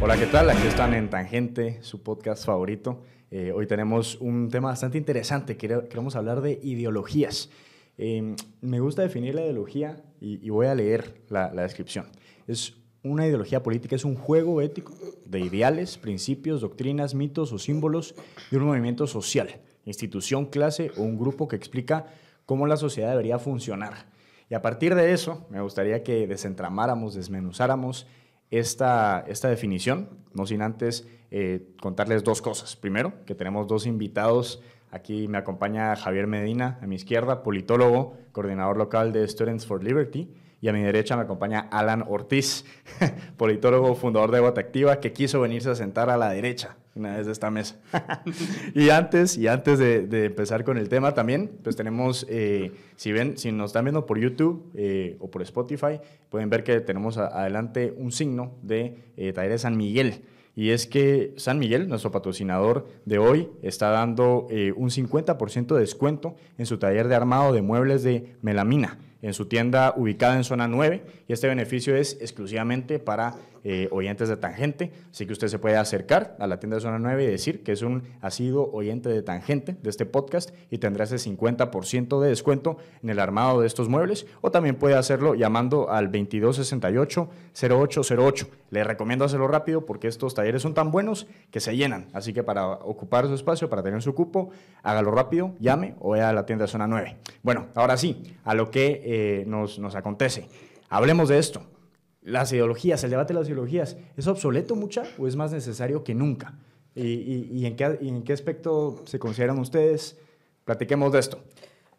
Hola, ¿qué tal? Aquí están en Tangente, su podcast favorito. Eh, hoy tenemos un tema bastante interesante. Queremos hablar de ideologías. Em, me gusta definir la ideología y, voy a leer la, la descripción. Es una ideología política es un juego ético de ideales, principios, doctrinas, mitos o símbolos de un movimiento social, institución, clase o un grupo que explica cómo la sociedad debería funcionar. Y a partir de eso, me gustaría que desentramáramos, desmenuzáramos esta, definición, no sin antes eh, contarles dos cosas. Primero, que tenemos dos invitados. Aquí me acompaña Javier Medina, a mi izquierda, politólogo, coordinador local de Students for Liberty y a mi derecha me acompaña Alan Ortiz, politólogo, fundador de Agua que quiso venirse a sentar a la derecha una vez de esta mesa. y antes, y antes de, empezar con el tema también, pues tenemos, eh, si ven, si nos están viendo por YouTube eh, o por Spotify, pueden ver que tenemos adelante un signo de eh, taller Taller San Miguel. Y es que San Miguel, nuestro patrocinador de hoy, está dando un 50% de descuento en su taller de armado de muebles de melamina en su tienda ubicada en zona 9 y este beneficio es exclusivamente para eh, oyentes de Tangente. Así que usted se puede acercar a la tienda de Zona 9 y decir que es un asiduo oyente de Tangente de este podcast y tendrá ese 50% de descuento en el armado de estos muebles. O también puede hacerlo llamando al 2268-0808. Le recomiendo hacerlo rápido porque estos talleres son tan buenos que se llenan. Así que para ocupar su espacio, para tener su cupo, hágalo rápido, llame o vea a la tienda de Zona 9. Bueno, ahora sí, a lo que eh, nos, nos acontece. Hablemos de esto las ideologías, el debate de las ideologías, ¿es obsoleto mucha o es más necesario que nunca? ¿Y, y en, qué, y en qué aspecto se consideran ustedes? Platiquemos de esto.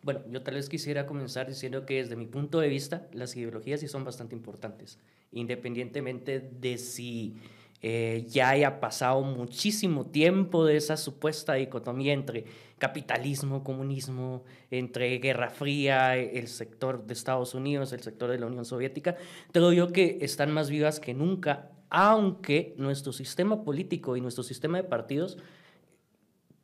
Bueno, yo tal vez quisiera comenzar diciendo que desde mi punto de vista las ideologías sí son bastante importantes, independientemente de si eh, ya haya pasado muchísimo tiempo de esa supuesta dicotomía entre capitalismo, comunismo, entre Guerra Fría, el sector de Estados Unidos, el sector de la Unión Soviética, creo yo que están más vivas que nunca, aunque nuestro sistema político y nuestro sistema de partidos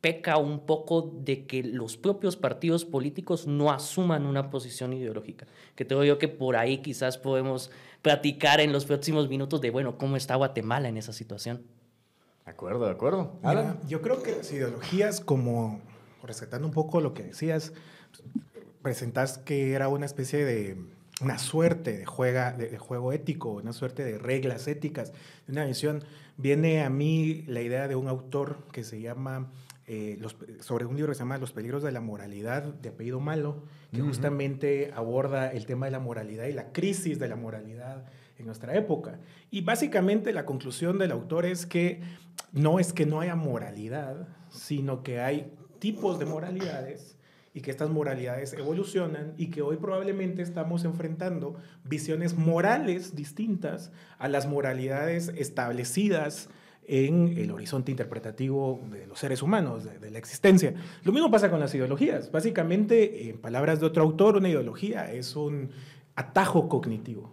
peca un poco de que los propios partidos políticos no asuman una posición ideológica, que creo yo que por ahí quizás podemos platicar en los próximos minutos de, bueno, cómo está Guatemala en esa situación. De acuerdo, de acuerdo. yo creo que las ideologías, como rescatando un poco lo que decías, presentas que era una especie de una suerte de, juega, de, juego ético, una suerte de reglas éticas, una visión. Viene a mí la idea de un autor que se llama, eh, sobre un libro que se llama Los peligros de la moralidad, de apellido malo, que justamente aborda el tema de la moralidad y la crisis de la moralidad en nuestra época. Y básicamente la conclusión del autor es que no es que no haya moralidad, sino que hay tipos de moralidades y que estas moralidades evolucionan y que hoy probablemente estamos enfrentando visiones morales distintas a las moralidades establecidas en el horizonte interpretativo de los seres humanos, de, la existencia. Lo mismo pasa con las ideologías. Básicamente, en palabras de otro autor, una ideología es un atajo cognitivo.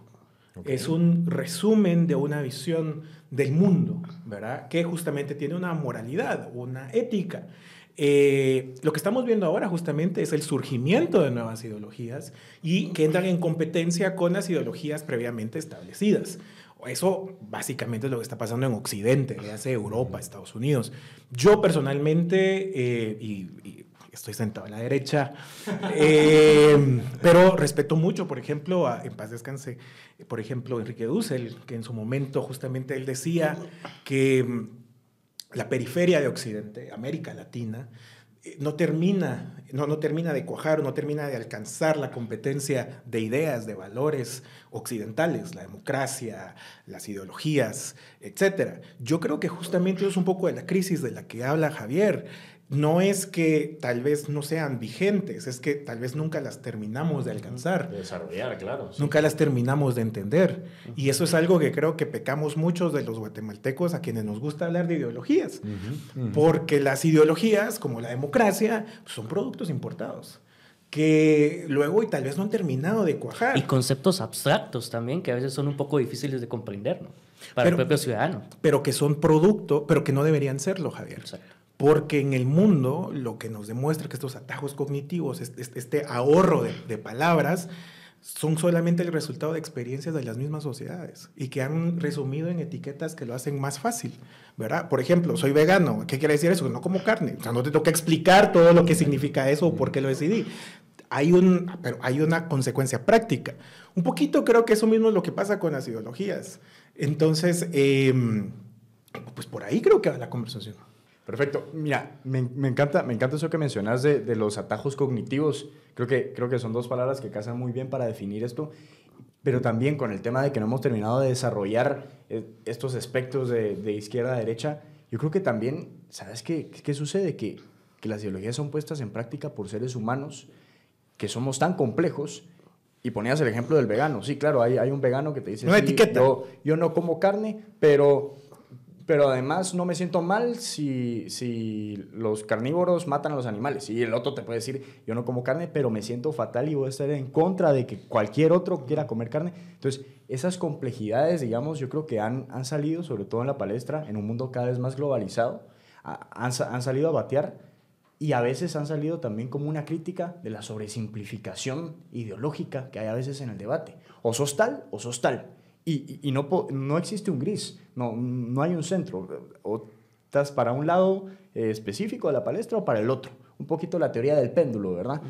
Es un resumen de una visión del mundo, ¿verdad? Que justamente tiene una moralidad, una ética. Eh, lo que estamos viendo ahora justamente es el surgimiento de nuevas ideologías y que entran en competencia con las ideologías previamente establecidas. Eso básicamente es lo que está pasando en Occidente, le hace Europa, Estados Unidos. Yo personalmente, eh, y, estoy sentado a la derecha, eh, pero respeto mucho, por ejemplo, en paz descanse, por ejemplo, Enrique Dussel, que en su momento justamente él decía que mm, la periferia de Occidente, América Latina, eh, no termina, no, termina de cuajar, no termina de alcanzar la competencia de ideas, de valores occidentales, la democracia, las ideologías, etc. Yo creo que justamente es un poco de la crisis de la que habla Javier no es que tal vez no sean vigentes, es que tal vez nunca las terminamos de alcanzar. De desarrollar, claro. Nunca las terminamos de entender. Y eso es algo que creo que pecamos muchos de los guatemaltecos a quienes nos gusta hablar de ideologías, porque las ideologías, como la democracia, son productos importados que luego y tal vez no han terminado de cuajar. Y conceptos abstractos también, que a veces son un poco difíciles de comprender, ¿no? Para pero, el propio ciudadano. Pero que son producto, pero que no deberían serlo, Javier. Exacto porque en el mundo lo que nos demuestra que estos atajos cognitivos, este ahorro de, palabras, son solamente el resultado de experiencias de las mismas sociedades y que han resumido en etiquetas que lo hacen más fácil, ¿verdad? Por ejemplo, soy vegano, ¿qué quiere decir eso? No como carne, o sea, no te toca explicar todo lo que significa eso o por qué lo decidí. Hay, un, pero hay una consecuencia práctica. Un poquito creo que eso mismo es lo que pasa con las ideologías. Entonces, em, pues por ahí creo que va la conversación. Perfecto. Mira, me, encanta, me encanta eso que mencionas de, los atajos cognitivos. Creo que, creo que son dos palabras que casan muy bien para definir esto, pero también con el tema de que no hemos terminado de desarrollar eh, estos aspectos de, izquierda a derecha. Yo creo que también, ¿sabes qué, sucede? Que, las ideologías son puestas en práctica por seres humanos que somos tan complejos y ponías el ejemplo del vegano. Sí, claro, hay, hay un vegano que te dice... No etiqueta. yo, no como carne, pero pero además no me siento mal si, los carnívoros matan a los animales. Y el otro te puede decir, yo no como carne, pero me siento fatal y voy a estar en contra de que cualquier otro quiera comer carne. Entonces, esas complejidades, digamos, yo creo que han, salido, sobre todo en la palestra, en un mundo cada vez más globalizado, han, han salido a batear y a veces han salido también como una crítica de la sobresimplificación ideológica que hay a veces en el debate. O sos tal o sos tal y, no, no existe un gris, no, no hay un centro. O estás para un lado eh, específico de la palestra o para el otro. Un poquito la teoría del péndulo, ¿verdad?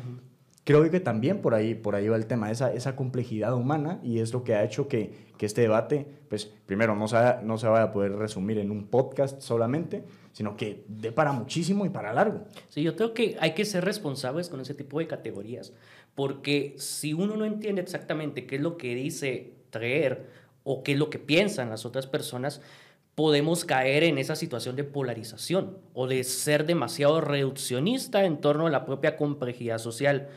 Creo que también por ahí, por ahí va el tema, esa, esa complejidad humana y es lo que ha hecho que, que este debate, pues primero no se, no se vaya a poder resumir en un podcast solamente, sino que dé para muchísimo y para largo. Sí, yo creo que hay que ser responsables con ese tipo de categorías, porque si uno no entiende exactamente qué es lo que dice traer o qué es lo que piensan las otras personas, podemos caer en esa situación de polarización o de ser demasiado reduccionista en torno a la propia complejidad social.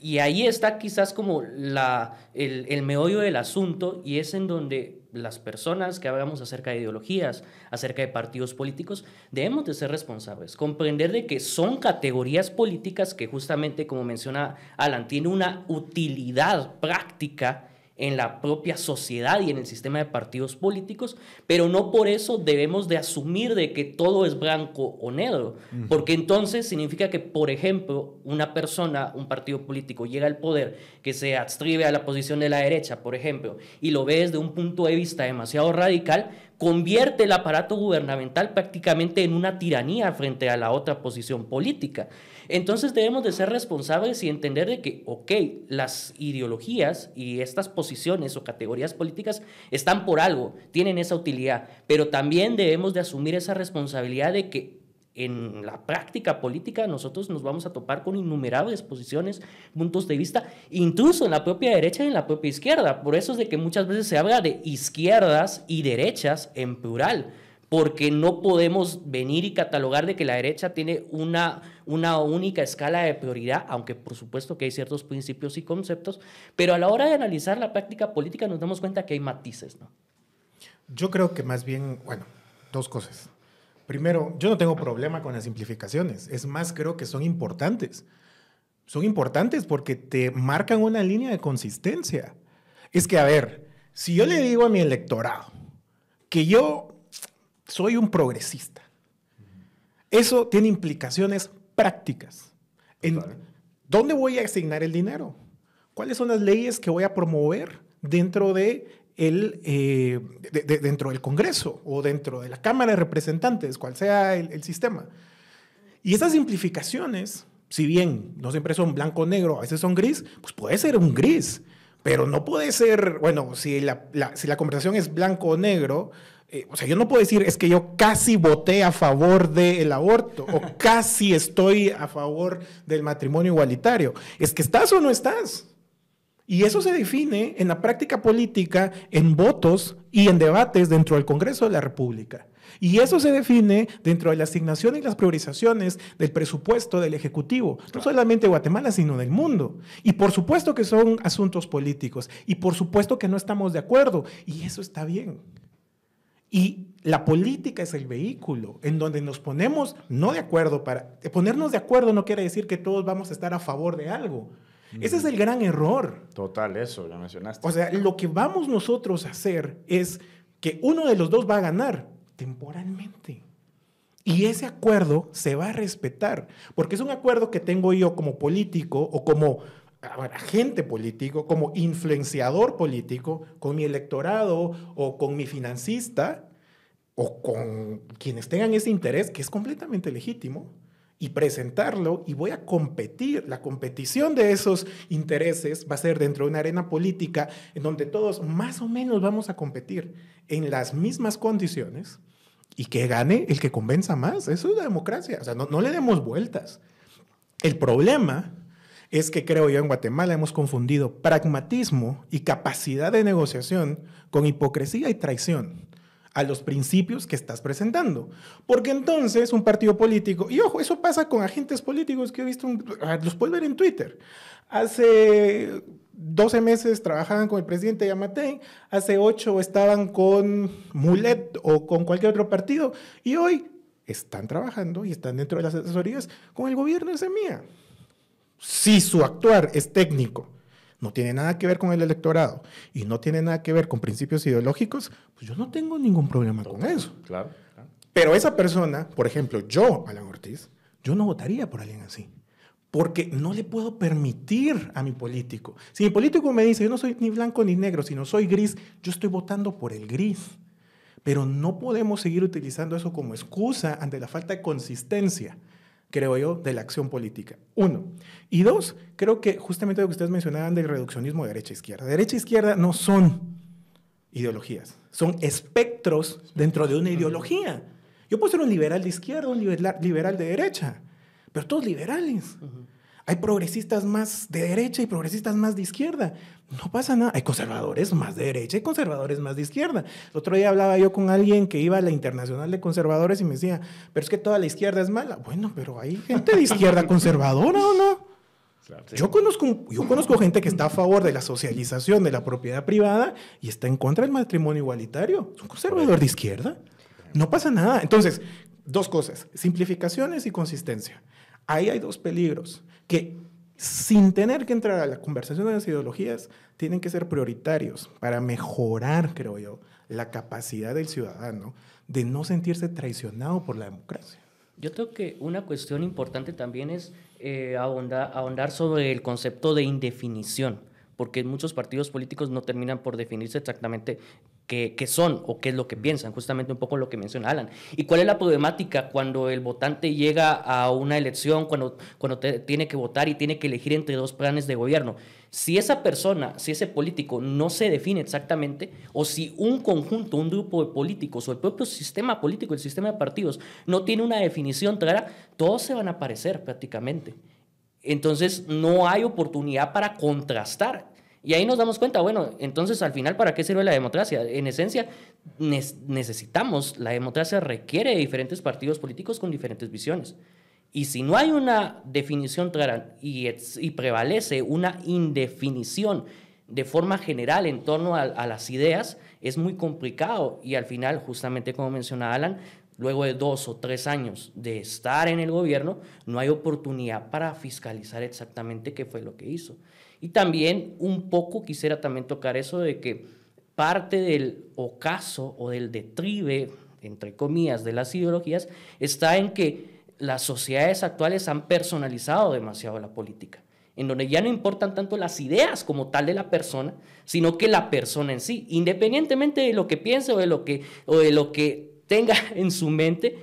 Y ahí está quizás como la, el, meollo del asunto y es en donde las personas que hablamos acerca de ideologías, acerca de partidos políticos, debemos de ser responsables, comprender de que son categorías políticas que justamente, como menciona Alan, Tiene una utilidad práctica en la propia sociedad y en el sistema de partidos políticos, pero no por eso debemos de asumir de que todo es blanco o negro, porque entonces significa que, por ejemplo, una persona, un partido político llega al poder que se adscribe a la posición de la derecha, por ejemplo, y lo ve desde un punto de vista demasiado radical, convierte el aparato gubernamental prácticamente en una tiranía frente a la otra posición política. Entonces debemos de ser responsables y entender de que, ok, las ideologías y estas posiciones o categorías políticas están por algo, tienen esa utilidad, pero también debemos de asumir esa responsabilidad de que en la práctica política nosotros nos vamos a topar con innumerables posiciones, puntos de vista, incluso en la propia derecha y en la propia izquierda. Por eso es de que muchas veces se habla de izquierdas y derechas en plural, porque no podemos venir y catalogar de que la derecha tiene una una única escala de prioridad, aunque por supuesto que hay ciertos principios y conceptos, pero a la hora de analizar la práctica política nos damos cuenta que hay matices, ¿no? Yo creo que más bien, bueno, dos cosas. Primero, yo no tengo problema con las simplificaciones, es más, creo que son importantes. Son importantes porque te marcan una línea de consistencia. Es que, a ver, si yo le digo a mi electorado que yo soy un progresista, eso tiene implicaciones prácticas. ¿Dónde voy a asignar el dinero? ¿Cuáles son las leyes que voy a promover dentro de el, eh, dentro del Congreso o dentro de la Cámara de Representantes, cual sea el, sistema? Y esas simplificaciones, si bien no siempre son blanco o negro, a veces son gris, pues puede ser un gris. Pero no puede ser, bueno, si la, si la conversación es blanco o negro, eh, o sea, yo no puedo decir, es que yo casi voté a favor del aborto o casi estoy a favor del matrimonio igualitario. Es que estás o no estás. Y eso se define en la práctica política, en votos y en debates dentro del Congreso de la República. Y eso se define dentro de la asignación y las priorizaciones del presupuesto del Ejecutivo, no solamente de Guatemala, sino del mundo. Y por supuesto que son asuntos políticos, y por supuesto que no estamos de acuerdo, y eso está bien. Y la política es el vehículo en donde nos ponemos no de acuerdo para... Ponernos de acuerdo no quiere decir que todos vamos a estar a favor de algo. Ese es el mm. gran error. Total, eso, ya mencionaste. O sea, lo que vamos nosotros a hacer es que uno de los dos va a ganar temporalmente. Y ese acuerdo se va a respetar, porque es un acuerdo que tengo yo como político o como agente político, como influenciador político, con mi electorado o con mi financista o con quienes tengan ese interés, que es completamente legítimo, y presentarlo y voy a competir. La competición de esos intereses va a ser dentro de una arena política en donde todos más o menos vamos a competir en las mismas condiciones y que gane el que convenza más. Eso es la democracia. O sea, no, no le demos vueltas. El problema es que creo yo en Guatemala hemos confundido pragmatismo y capacidad de negociación con hipocresía y traición a los principios que estás presentando. Porque entonces un partido político, y ojo, eso pasa con agentes políticos que he visto, ah, los puedo ver en Twitter. Hace 12 meses trabajaban con el presidente Yamate, hace 8 estaban con Mulet o con cualquier otro partido, y hoy están trabajando y están dentro de las asesorías con el gobierno de Semilla si su actuar es técnico, no tiene nada que ver con el electorado y no tiene nada que ver con principios ideológicos, pues yo no tengo ningún problema con eso. Claro, Pero esa persona, por ejemplo, yo, Alan Ortiz, yo no votaría por alguien así. Porque no le puedo permitir a mi político. Si mi político me dice, yo no soy ni blanco ni negro, sino soy gris, yo estoy votando por el gris. Pero no podemos seguir utilizando eso como excusa ante la falta de consistencia creo yo, de la acción política. Uno. Y dos, creo que justamente lo que ustedes mencionaban del reduccionismo de derecha-izquierda. Derecha-izquierda no son ideologías, son espectros dentro de una ideología. Yo puedo ser un liberal de izquierda, un liberal de derecha, pero todos liberales. Hay progresistas más de derecha y progresistas más de izquierda. No pasa nada. Hay conservadores más de derecha y conservadores más de izquierda. El otro día hablaba yo con alguien que iba a la Internacional de Conservadores y me decía, pero es que toda la izquierda es mala. Bueno, pero hay gente de izquierda conservadora o no. Yo, conozco, yo conozco gente que está a favor de la socialización de la propiedad privada y está en contra del matrimonio igualitario. Es un conservador de izquierda. No pasa nada. Entonces, dos cosas, simplificaciones y consistencia. Ahí hay dos peligros que sin tener que entrar a la conversación de las ideologías, tienen que ser prioritarios para mejorar, creo yo, la capacidad del ciudadano de no sentirse traicionado por la democracia. Yo creo que una cuestión importante también es eh, ahondar sobre el concepto de indefinición porque muchos partidos políticos no terminan por definirse exactamente qué, son o qué es lo que piensan, justamente un poco lo que menciona Alan. ¿Y cuál es la problemática cuando el votante llega a una elección, cuando, cuando tiene que votar y tiene que elegir entre dos planes de gobierno? Si esa persona, si ese político no se define exactamente, o si un conjunto, un grupo de políticos o el propio sistema político, el sistema de partidos, no tiene una definición clara, todos se van a parecer prácticamente. Entonces no hay oportunidad para contrastar. Y ahí nos damos cuenta, bueno, entonces al final, ¿para qué sirve la democracia? En esencia, necesitamos, la democracia requiere diferentes partidos políticos con diferentes visiones. Y si no hay una definición y, prevalece una indefinición de forma general en torno a, las ideas, es muy complicado y al final, justamente como menciona Alan, luego de dos o tres años de estar en el gobierno, no hay oportunidad para fiscalizar exactamente qué fue lo que hizo. Y también un poco quisiera también tocar eso de que parte del ocaso o del detrive, entre comillas, de las ideologías está en que las sociedades actuales han personalizado demasiado la política, en donde ya no importan tanto las ideas como tal de la persona, sino que la persona en sí, independientemente de lo que piense o de lo que, o de lo que tenga en su mente,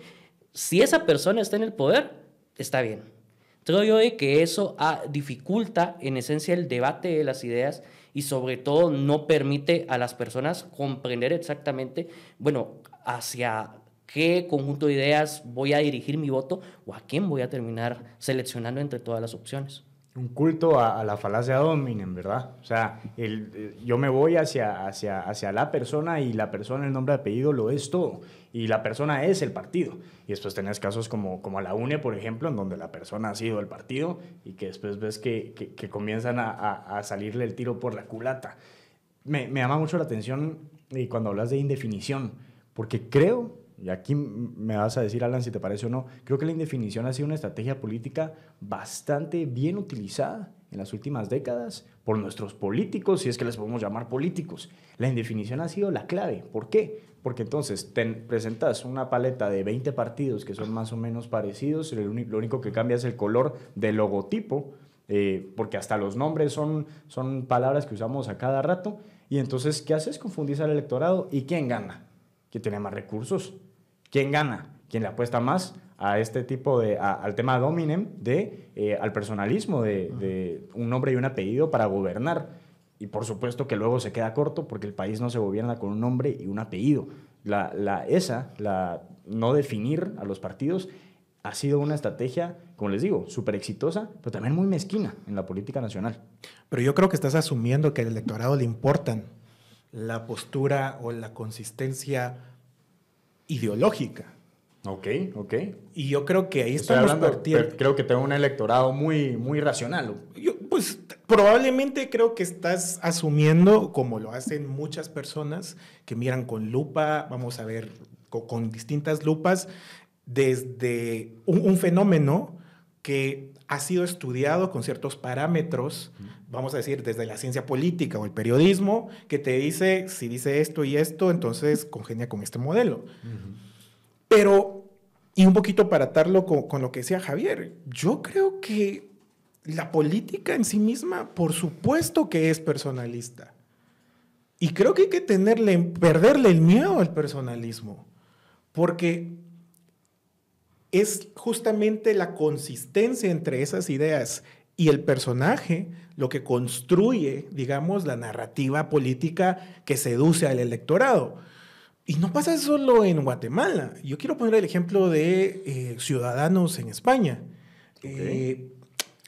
si esa persona está en el poder, está bien. Creo yo que eso ah, dificulta en esencia el debate de las ideas y sobre todo no permite a las personas comprender exactamente, bueno, hacia qué conjunto de ideas voy a dirigir mi voto o a quién voy a terminar seleccionando entre todas las opciones. Un culto a, la falacia dominen, ¿verdad? O sea, eh, yo me voy hacia, hacia, hacia la persona y la persona, el nombre de apellido, lo es todo y la persona es el partido. Y después tenés casos como, como la UNE, por ejemplo, en donde la persona ha sido el partido y que después ves que, que, comienzan a, a, salirle el tiro por la culata. Me, me llama mucho la atención y cuando hablas de indefinición, porque creo, y aquí me vas a decir, Alan, si te parece o no, creo que la indefinición ha sido una estrategia política bastante bien utilizada en las últimas décadas por nuestros políticos, si es que les podemos llamar políticos. La indefinición ha sido la clave. ¿Por qué? Porque entonces te presentas una paleta de 20 partidos que son más o menos parecidos, lo único que cambia es el color del logotipo, eh, porque hasta los nombres son, son palabras que usamos a cada rato, y entonces, ¿qué haces? Confundís al electorado y ¿quién gana? ¿Quién tiene más recursos? ¿Quién gana? ¿Quién le apuesta más a este tipo de, al tema dominem, de, eh, al personalismo de, un nombre y un apellido para gobernar. Y por supuesto que luego se queda corto porque el país no se gobierna con un nombre y un apellido. La, esa, la no definir a los partidos, ha sido una estrategia, como les digo, súper exitosa, pero también muy mezquina en la política nacional. Pero yo creo que estás asumiendo que al electorado le importan la postura o la consistencia ideológica Ok, ok. Y yo creo que ahí Estoy estamos partiendo. Creo que tengo un electorado muy, muy racional. Yo, pues probablemente creo que estás asumiendo, como lo hacen muchas personas, que miran con lupa, vamos a ver, con, distintas lupas, desde un, fenómeno que ha sido estudiado con ciertos parámetros, vamos a decir, desde la ciencia política o el periodismo, que te dice, si dice esto y esto, entonces congenia con este modelo. Pero, y un poquito para atarlo con, lo que decía Javier, yo creo que la política en sí misma, por supuesto que es personalista. Y creo que hay que perderle el miedo al personalismo, porque es justamente la consistencia entre esas ideas y el personaje lo que construye, digamos, la narrativa política que seduce al electorado. Y no pasa solo en Guatemala. Yo quiero poner el ejemplo de eh, ciudadanos en España. Eh,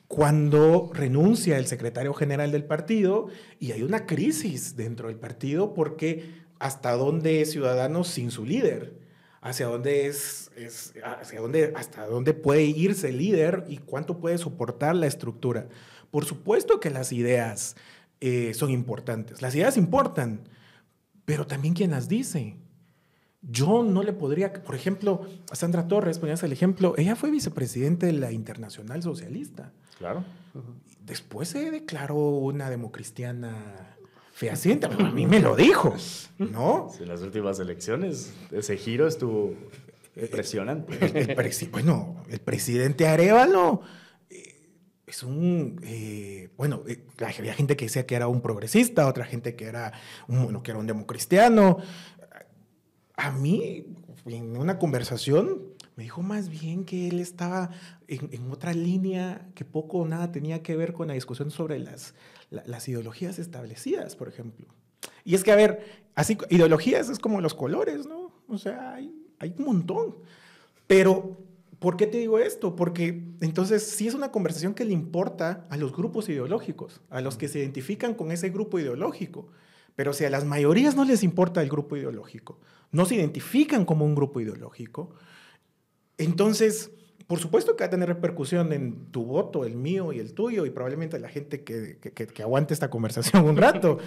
cuando renuncia el secretario general del partido y hay una crisis dentro del partido porque hasta dónde es Ciudadanos sin su líder, hacia dónde es, hacia dónde, hasta dónde puede irse el líder y cuánto puede soportar la estructura. Por supuesto que las ideas eh, son importantes, las ideas importan, pero también quién las dice. Yo no le podría, por ejemplo, a Sandra Torres, ponías el ejemplo, ella fue vicepresidente de la Internacional Socialista. Claro. Después se declaró una democristiana fehaciente, pero a mí me lo dijo, ¿no? En las últimas elecciones, ese giro estuvo eh, eh, impresionante. bueno, el presidente Arevalo eh, es un, bueno, había gente que decía que era un progresista, otra gente que era que era un democristiano, a mí, en una conversación, me dijo más bien que él estaba en, otra línea que poco o nada tenía que ver con la discusión sobre las, las ideologías establecidas, por ejemplo. Y es que, a ver, así, ideologías es como los colores, ¿no? O sea, hay, hay un montón. Pero, ¿por qué te digo esto? Porque entonces sí es una conversación que le importa a los grupos ideológicos, a los que se identifican con ese grupo ideológico. Pero si a las mayorías no les importa el grupo ideológico, no se identifican como un grupo ideológico, entonces, por supuesto que va a tener repercusión en tu voto, el mío y el tuyo, y probablemente la gente que, aguante esta conversación un rato.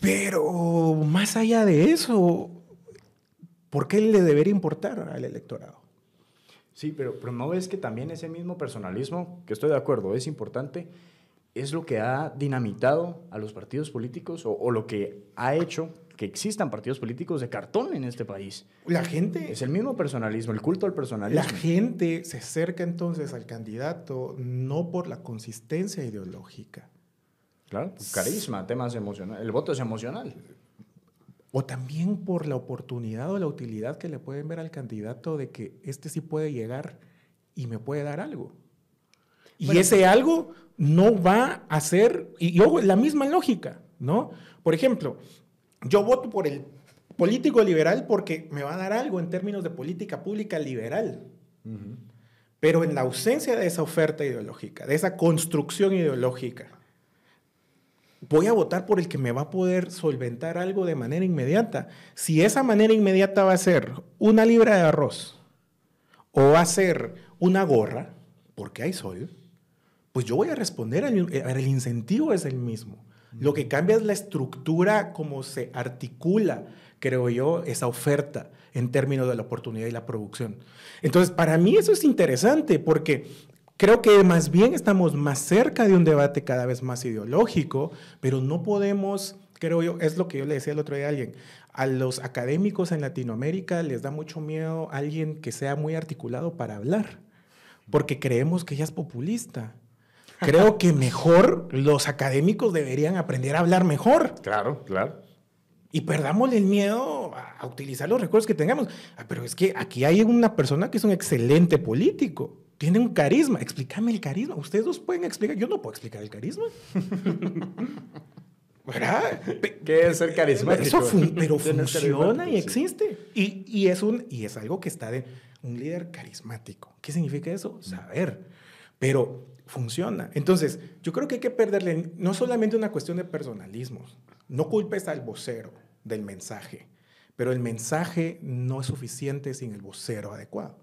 Pero más allá de eso, ¿por qué le debería importar al electorado? Sí, pero, pero no ves que también ese mismo personalismo, que estoy de acuerdo, es importante, es lo que ha dinamitado a los partidos políticos o, lo que ha hecho que existan partidos políticos de cartón en este país. La gente... Es el mismo personalismo, el culto al personalismo. La gente se acerca entonces al candidato no por la consistencia ideológica. Claro, pues, carisma, temas emocionales. El voto es emocional. O también por la oportunidad o la utilidad que le pueden ver al candidato de que este sí puede llegar y me puede dar algo. Y ese algo no va a ser, y, luego la misma lógica, ¿no? Por ejemplo, yo voto por el político liberal porque me va a dar algo en términos de política pública liberal. Pero en la ausencia de esa oferta ideológica, de esa construcción ideológica, voy a votar por el que me va a poder solventar algo de manera inmediata. Si esa manera inmediata va a ser una libra de arroz o va a ser una gorra, porque hay sol, pues yo voy a responder, el eh, incentivo es el mismo. Lo que cambia es la estructura, cómo se articula, creo yo, esa oferta en términos de la oportunidad y la producción. Entonces, para mí eso es interesante porque creo que más bien estamos más cerca de un debate cada vez más ideológico, pero no podemos, creo yo, es lo que yo le decía el otro día a alguien, a los académicos en Latinoamérica les da mucho miedo a alguien que sea muy articulado para hablar, porque creemos que ya es populista. Creo que mejor los académicos deberían aprender a hablar mejor. Claro, claro. Y perdámosle el miedo a utilizar los recursos que tengamos. Ah, pero es que aquí hay una persona que es un excelente político. Tiene un carisma. Explícame el carisma. Ustedes dos pueden explicar. Yo no puedo explicar el carisma. ¿Verdad? ¿Qué es ser carismático? Eso pero funciona y existe. Y, y, es un, y es algo que está de un líder carismático. ¿Qué significa eso? Mm. Saber. Pero funciona. Entonces, yo creo que hay que perderle no solamente una cuestión de personalismos, no culpes al vocero del mensaje, pero el mensaje no es suficiente sin el vocero adecuado.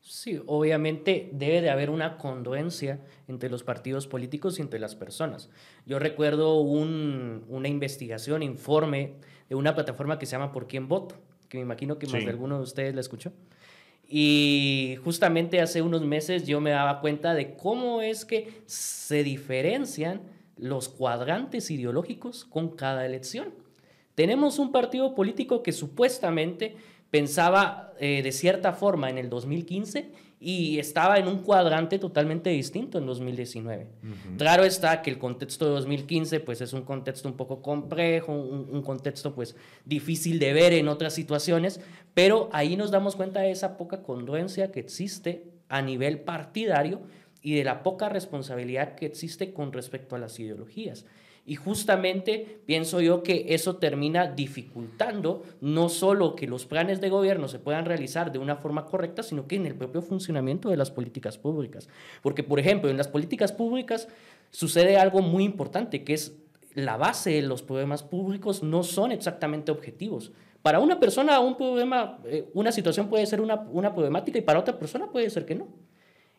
Sí, obviamente debe de haber una condoencia entre los partidos políticos y entre las personas. Yo recuerdo un, una investigación, informe de una plataforma que se llama Por quién voto, que me imagino que más de alguno de ustedes la escuchó. Y justamente hace unos meses yo me daba cuenta de cómo es que se diferencian los cuadrantes ideológicos con cada elección. Tenemos un partido político que supuestamente pensaba eh, de cierta forma en el 2015 y estaba en un cuadrante totalmente distinto en 2019. Claro está que el contexto de 2015 pues es un contexto un poco complejo, un, contexto pues difícil de ver en otras situaciones, pero ahí nos damos cuenta de esa poca congruencia que existe a nivel partidario y de la poca responsabilidad que existe con respecto a las ideologías. Y justamente pienso yo que eso termina dificultando no solo que los planes de gobierno se puedan realizar de una forma correcta, sino que en el propio funcionamiento de las políticas públicas. Porque, por ejemplo, en las políticas públicas sucede algo muy importante, que es la base de los problemas públicos no son exactamente objetivos. Para una persona un problema, eh, una situación puede ser una, una problemática y para otra persona puede ser que no.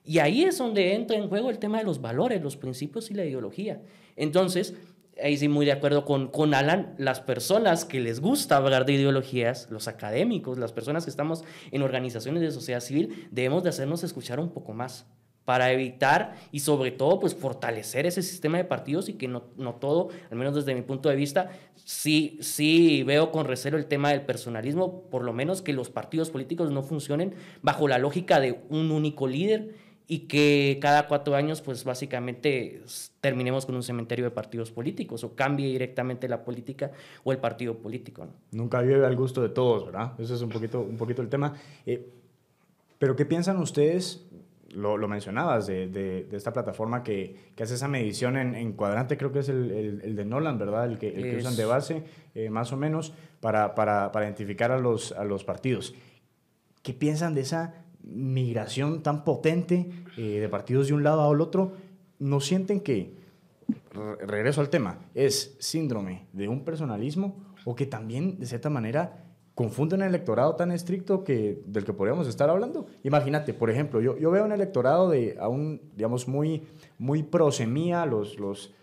Y ahí es donde entra en juego el tema de los valores, los principios y la ideología. Entonces, ahí sí muy de acuerdo con, con Alan, las personas que les gusta hablar de ideologías, los académicos, las personas que estamos en organizaciones de sociedad civil, debemos de hacernos escuchar un poco más para evitar y sobre todo pues fortalecer ese sistema de partidos y que no, no todo, al menos desde mi punto de vista, sí, sí veo con recelo el tema del personalismo, por lo menos que los partidos políticos no funcionen bajo la lógica de un único líder y que cada cuatro años, pues básicamente terminemos con un cementerio de partidos políticos o cambie directamente la política o el partido político. Nunca vive al gusto de todos, ¿verdad? Ese es un poquito, un poquito el tema. Eh, pero ¿qué piensan ustedes? Lo, lo mencionabas, de, de, esta plataforma que, que hace esa medición en, cuadrante, creo que es el, el, de Nolan, ¿verdad? El que, usan de base, eh, más o menos, para, para, para, identificar a los, a los partidos. ¿Qué piensan de esa migración tan potente eh, de partidos de un lado al otro, no sienten que, regreso al tema, es síndrome de un personalismo o que también, de cierta manera, confunden el electorado tan estricto que, del que podríamos estar hablando. Imagínate, por ejemplo, yo, yo veo un electorado de aún, digamos, muy, muy los, los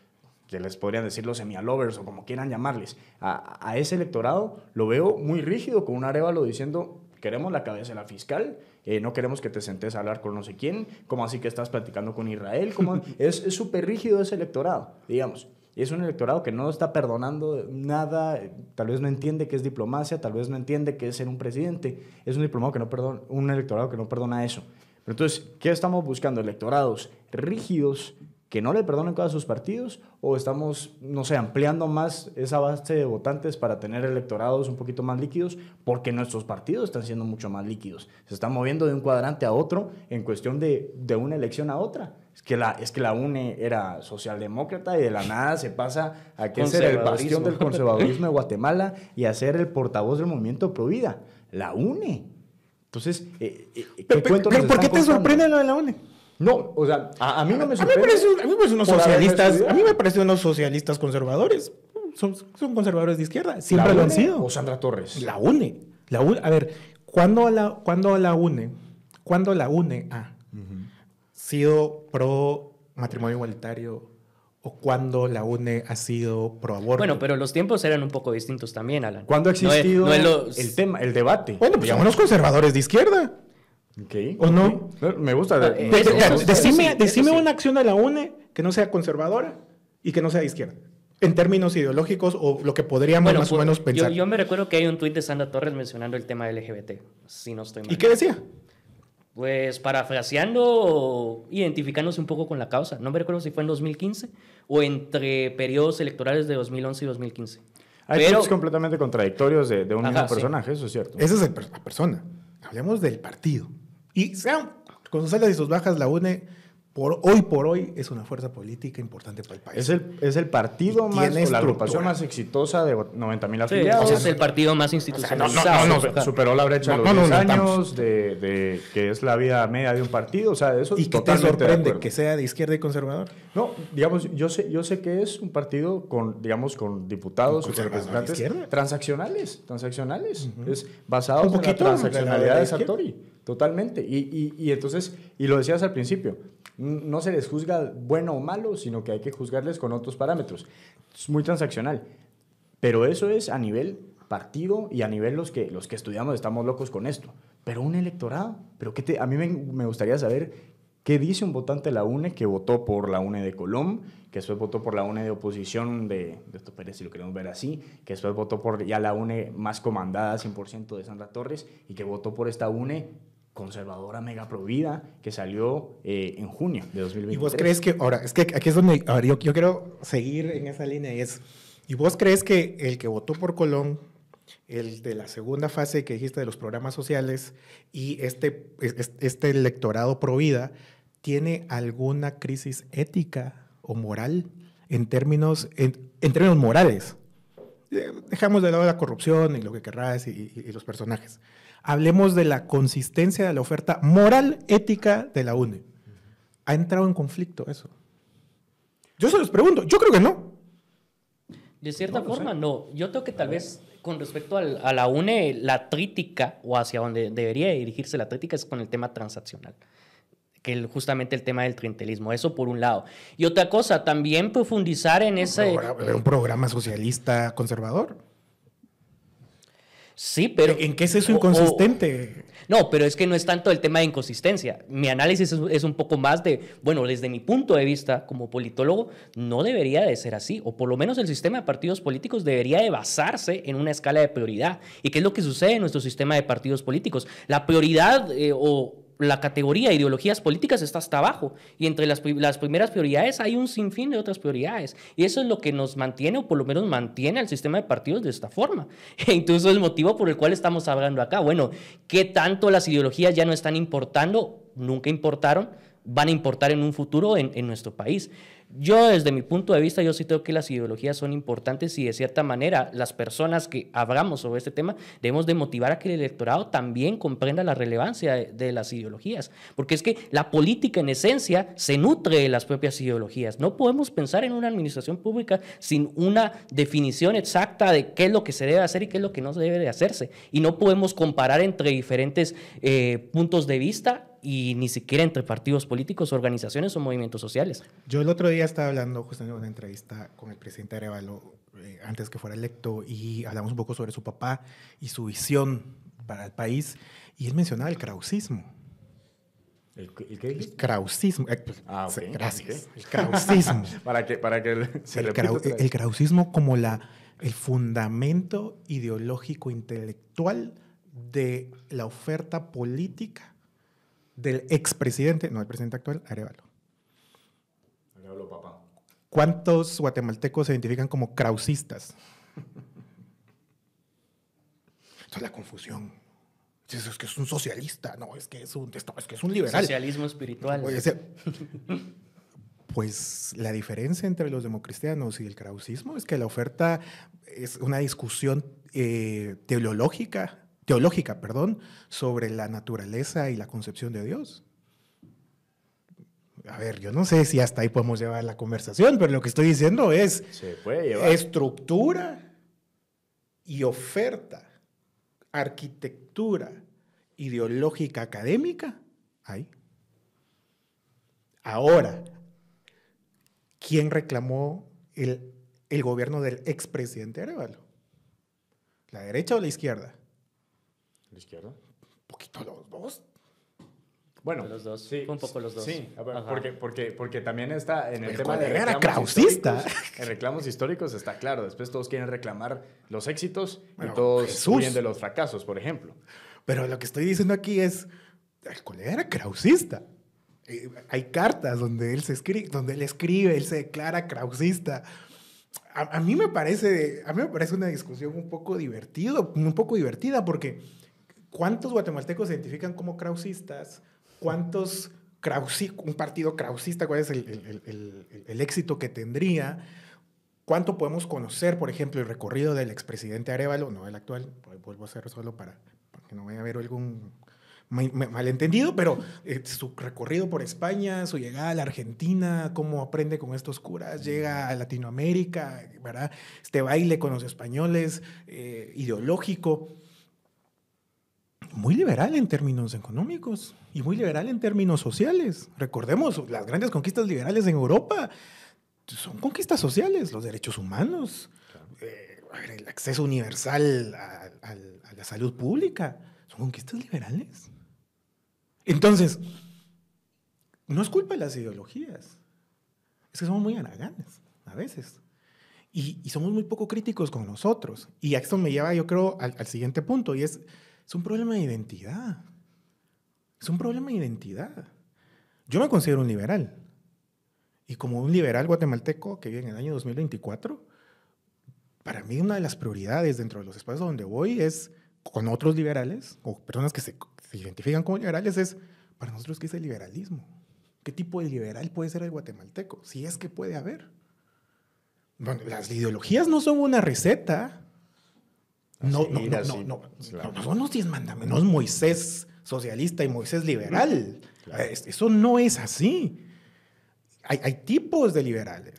que les podrían decir los semialovers o como quieran llamarles, a, ese electorado lo veo muy rígido, con un arévalo diciendo, queremos la cabeza de la fiscal eh, no queremos que te sentes a hablar con no sé quién, como así que estás platicando con Israel, como es súper rígido ese electorado, digamos. Es un electorado que no está perdonando nada, tal vez no entiende qué es diplomacia, tal vez no entiende que es ser un presidente. Es un, diplomado que no perdona, un electorado que no perdona eso. entonces, ¿qué estamos buscando? Electorados rígidos, que no le perdonen cada sus partidos o estamos, no sé, ampliando más esa base de votantes para tener electorados un poquito más líquidos porque nuestros partidos están siendo mucho más líquidos. Se están moviendo de un cuadrante a otro en cuestión de, de una elección a otra. Es que, la, es que la UNE era socialdemócrata y de la nada se pasa a que ser el bastión del conservadurismo de Guatemala y a ser el portavoz del movimiento Vida, La UNE. Entonces, eh, eh, eh, ¿qué ¿por qué te sorprende lo de la UNE? No, o sea, a, mí no me A mí, parece, me unos socialistas, a mí me parece socialistas conservadores. Son, conservadores de izquierda, siempre lo han sido. O Sandra Torres. La une. La A ver, ¿cuándo la, cuando la une? ha la une sido pro matrimonio igualitario? ¿O cuándo la UNE ha sido pro aborto? Bueno, pero los tiempos eran un poco distintos también, Alan. ¿Cuándo ha existido el tema, el debate? Bueno, pues son unos conservadores de izquierda. ¿O no? Me gusta. Ah, eh, decime, una acción de la UNE que no sea conservadora y que no sea de izquierda en términos ideológicos o lo que podríamos más o pues, menos pensar. Yo, me recuerdo que hay un tweet de Sandra Torres mencionando el tema LGBT, si no estoy mal. ¿Y qué decía? Pues parafraseando, identificándose un poco con la causa. No me recuerdo si fue en 2015 o entre periodos electorales de 2011 y 2015. Hay tweets completamente contradictorios de, un mismo personaje, eso es cierto. Esa es la persona. Hablemos del partido. Y sean, con sus altas y sus bajas, la UNE hoy por hoy es una fuerza política importante para el país. Es el, es el partido más, la agrupación más exitosa de 90 mil afiliados. es el partido más institucionalizado. no, superó la brecha de los 10 años de, que es la vida media de un partido. O sea, eso ¿Y que te sorprende? ¿Que sea de izquierda y conservador? No, digamos, yo sé, yo sé que es un partido con, digamos, con diputados representantes transaccionales. Transaccionales. Es basado en la transaccionalidad de, Sartori. Totalmente. y, y entonces, y lo decías al principio no se les juzga bueno o malo, sino que hay que juzgarles con otros parámetros. Es muy transaccional. Pero eso es a nivel partido y a nivel los que, los que estudiamos estamos locos con esto. Pero un electorado, pero te, a mí me, gustaría saber qué dice un votante de la UNE que votó por la UNE de Colón, que después votó por la UNE de oposición de, de esto Pérez, si lo queremos ver así, que después votó por ya la UNE más comandada 100% de Sandra Torres y que votó por esta UNE conservadora mega provida que salió eh, en junio de 2020. ¿Y vos crees que, ahora, es que aquí es donde, yo, quiero seguir en esa línea y es, ¿y vos crees que el que votó por Colón, el de la segunda fase que dijiste de los programas sociales y este, este electorado provida, tiene alguna crisis ética o moral en términos, en, términos morales? Eh, dejamos de lado la corrupción y lo que querrás y los personajes. Hablemos de la consistencia de la oferta moral ética de la UNE. ¿Ha entrado en conflicto eso? Yo se los pregunto, yo creo que no. De cierta forma, no. Yo creo que tal vez con respecto a la UNE, la crítica, o hacia donde debería dirigirse la crítica, es con el tema transaccional que justamente el tema del trientelismo. eso por un lado. Y otra cosa, también profundizar en ese... un programa socialista conservador. Sí, pero... ¿En qué es eso inconsistente? no, pero es que no es tanto el tema de inconsistencia. Mi análisis es, un poco más de, bueno, desde mi punto de vista como politólogo, no debería de ser así, o por lo menos el sistema de partidos políticos debería de basarse en una escala de prioridad. ¿Y qué es lo que sucede en nuestro sistema de partidos políticos? La prioridad eh, o la categoría ideologías políticas está hasta abajo y entre las, primeras prioridades hay un sinfín de otras prioridades y eso es lo que nos mantiene o por lo menos mantiene al sistema de partidos de esta forma. Entonces, es el motivo por el cual estamos hablando acá, bueno, ¿qué tanto las ideologías ya no están importando? Nunca importaron, van a importar en un futuro en nuestro país. Yo desde mi punto de vista, yo sí creo que las ideologías son importantes y de cierta manera las personas que hablamos sobre este tema debemos de motivar a que el electorado también comprenda la relevancia de, las ideologías, porque es que la política en esencia se nutre de las propias ideologías. No podemos pensar en una administración pública sin una definición exacta de qué es lo que se debe hacer y qué es lo que no se debe hacerse. Y no podemos comparar entre diferentes eh, puntos de vista y ni siquiera entre partidos políticos, organizaciones o movimientos sociales. Yo el otro día estaba hablando justamente en una entrevista con el presidente Arevalo eh, antes que fuera electo y hablamos un poco sobre su papá y su visión para el país y él mencionaba el krausismo. ¿El, qué? El krausismo. Eh, pues, ah, Gracias. El krausismo. para que, para que se el, crau, el krausismo como la, el fundamento ideológico intelectual de la oferta política del expresidente, no el presidente actual, Arevalo. Arevalo, papá. ¿Cuántos guatemaltecos se identifican como krausistas? Esa es la confusión. Es que es un socialista, no, es que es un, es un liberal. Socialismo espiritual. pues la diferencia entre los democristianos y el krausismo es que la oferta es una discusión eh, teológica, teológica, perdón, sobre la naturaleza y la concepción de Dios. A ver, yo no sé si hasta ahí podemos llevar la conversación, pero lo que estoy diciendo es estructura y oferta, arquitectura ideológica académica, ahí. Ahora, ¿quién reclamó el, el gobierno del expresidente Arevalo? ¿La derecha o la izquierda? ¿La izquierda? Un poquito los dos. Bueno, los dos. Sí, un poco los dos. Sí, porque, porque, también está en el, tema de era krausista. En reclamos históricos está claro. Después todos quieren reclamar los éxitos y todos huyen de los fracasos, por ejemplo. Pero lo que estoy diciendo aquí es, el colega era krausista. Eh, hay cartas donde él, se escribe, donde él escribe, él se declara krausista. A, a, mí me parece, a mí me parece una discusión un poco divertido, un poco divertida, porque ¿Cuántos guatemaltecos se identifican como krausistas? ¿Cuántos krausi, un partido krausista, cuál es el, éxito que tendría? ¿Cuánto podemos conocer, por ejemplo, el recorrido del expresidente Arevalo, no el actual, vuelvo a hacer solo para, que no vaya a haber algún malentendido, pero eh, su recorrido por España, su llegada a la Argentina, cómo aprende con estos curas, llega a Latinoamérica, ¿verdad? Este baile con los españoles, eh, ideológico muy liberal en términos económicos y muy liberal en términos sociales. Recordemos, las grandes conquistas liberales en Europa son conquistas sociales, los derechos humanos, eh, el acceso universal a, la salud pública, son conquistas liberales. Entonces, no es culpa de las ideologías, es que somos muy haraganes a veces. Y, somos muy poco críticos con nosotros. Y esto me lleva, yo creo, al siguiente punto, y es es un problema de identidad. Es un problema de identidad. Yo me considero un liberal. Y como un liberal guatemalteco que vive en el año 2024, para mí una de las prioridades dentro de los espacios donde voy es con otros liberales o personas que se, identifican como liberales es para nosotros qué es el liberalismo. ¿Qué tipo de liberal puede ser el guatemalteco? Si es que puede haber. las ideologías no son una receta no, no, no, no, no, no, son los diez mandamientos, no es Moisés socialista y Moisés liberal. Eso no es así. Hay, tipos de liberales,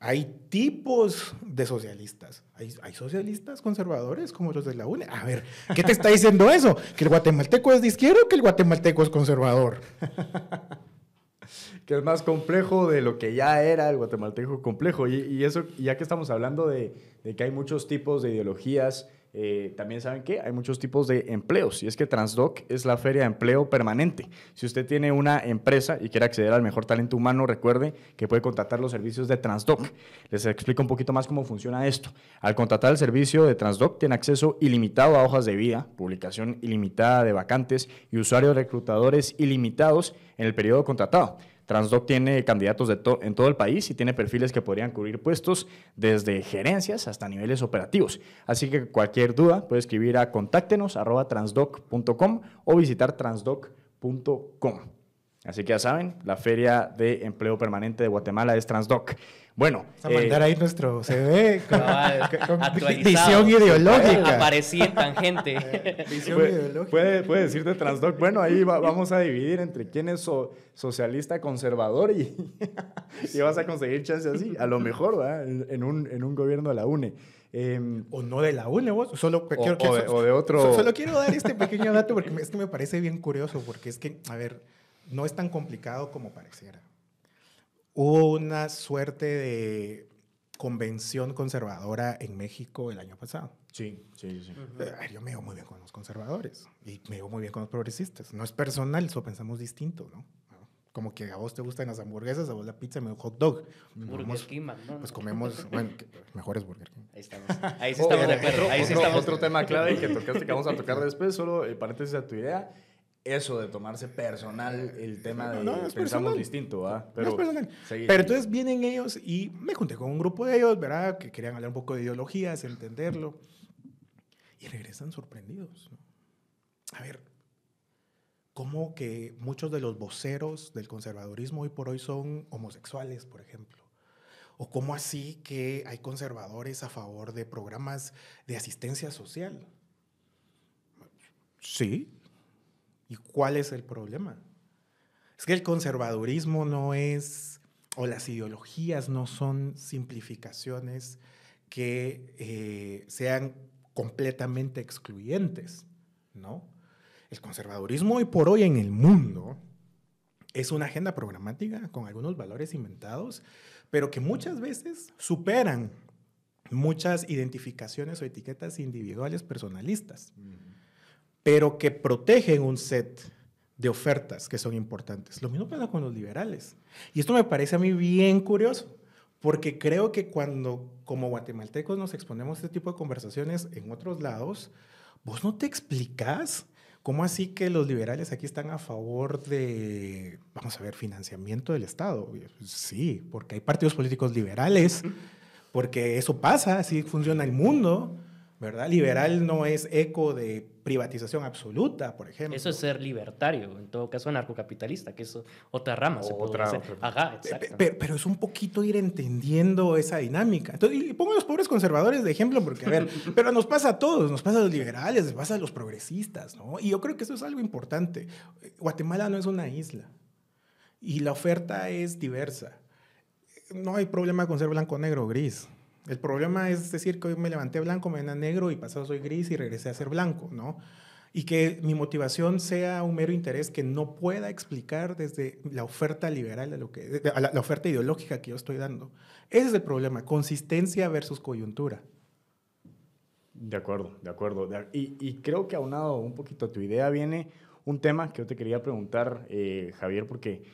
hay tipos de socialistas, hay, socialistas conservadores como los de la UNE. A ver, ¿qué te está diciendo eso? ¿Que el guatemalteco es de izquierda o que el guatemalteco es conservador? que es más complejo de lo que ya era el guatemalteco complejo. Y, eso, ya que estamos hablando de, de que hay muchos tipos de ideologías, eh, también saben que hay muchos tipos de empleos y es que Transdoc es la feria de empleo permanente. Si usted tiene una empresa y quiere acceder al mejor talento humano, recuerde que puede contratar los servicios de Transdoc. Les explico un poquito más cómo funciona esto. Al contratar el servicio de Transdoc tiene acceso ilimitado a hojas de vida, publicación ilimitada de vacantes y usuarios reclutadores ilimitados en el periodo contratado. Transdoc tiene candidatos de en todo el país y tiene perfiles que podrían cubrir puestos desde gerencias hasta niveles operativos. Así que cualquier duda puede escribir a contáctenos transdoc.com o visitar transdoc.com. Así que ya saben, la Feria de Empleo Permanente de Guatemala es Transdoc. Bueno. Vamos a mandar eh, ahí nuestro CD. visión ideológica. Eh, Aparecí en tangente. Eh, visión ideológica. Puede, decirte Transdoc. Bueno, ahí vamos a dividir entre quién es socialista conservador y, y, vas a conseguir chance así. A lo mejor, ¿verdad? En un, en un gobierno de la UNE. Em, o no de la UNE, vos. Solo, o, quiero, de, otro. solo quiero dar este pequeño dato porque es que me parece bien curioso. Porque es que, a ver no es tan complicado como pareciera. Hubo una suerte de convención conservadora en México el año pasado. Sí, sí, sí. Yo me veo muy bien con los conservadores y me veo muy bien con los progresistas. No es personal, eso pensamos distinto, ¿no? Como que a vos te gustan las hamburguesas, a vos la pizza, me un hot dog. Burger King, Pues comemos, bueno, mejores Burger King. Ahí estamos. Ahí sí estamos de Ahí Otro tema clave que vamos a tocar después, solo eh, paréntesis a tu idea eso de tomarse personal el tema de pensamos distinto, ¿ah? Pero, no es personal. Pero entonces vienen ellos y me junté con un grupo de ellos, ¿verdad? Que querían hablar un poco de ideologías, entenderlo. Y regresan sorprendidos. A ver, ¿cómo que muchos de los voceros del conservadurismo hoy por hoy son homosexuales, por ejemplo? ¿O cómo así que hay conservadores a favor de programas de asistencia social? Sí, ¿Y cuál es el problema? Es que el conservadurismo no es, o las ideologías no son simplificaciones que eh, sean completamente excluyentes, ¿no? El conservadurismo hoy por hoy en el mundo es una agenda programática con algunos valores inventados, pero que muchas veces superan muchas identificaciones o etiquetas individuales personalistas pero que protegen un set de ofertas que son importantes. Lo mismo pasa con los liberales. Y esto me parece a mí bien curioso, porque creo que cuando como guatemaltecos nos exponemos a este tipo de conversaciones en otros lados, vos no te explicás cómo así que los liberales aquí están a favor de, vamos a ver, financiamiento del Estado. Pues, sí, porque hay partidos políticos liberales, porque eso pasa, así funciona el mundo ¿verdad? Liberal no es eco de privatización absoluta, por ejemplo. Eso es ser libertario, en todo caso anarcocapitalista, que es otra rama. se otra, puede Pero, es un poquito ir entendiendo esa dinámica. y pongo a los pobres conservadores de ejemplo, porque, a ver, pero nos pasa a todos, nos pasa a los liberales, nos pasa a los progresistas, ¿no? Y yo creo que eso es algo importante. Guatemala no es una isla y la oferta es diversa. No hay problema con ser blanco, negro, gris. El problema es decir que hoy me levanté blanco, me mañana negro y pasado soy gris y regresé a ser blanco, ¿no? Y que mi motivación sea un mero interés que no pueda explicar desde la oferta liberal, a lo que, la, oferta ideológica que yo estoy dando. Ese es el problema, consistencia versus coyuntura. De acuerdo, de acuerdo. Y, creo que aunado un poquito a tu idea viene un tema que yo te quería preguntar, eh, Javier, porque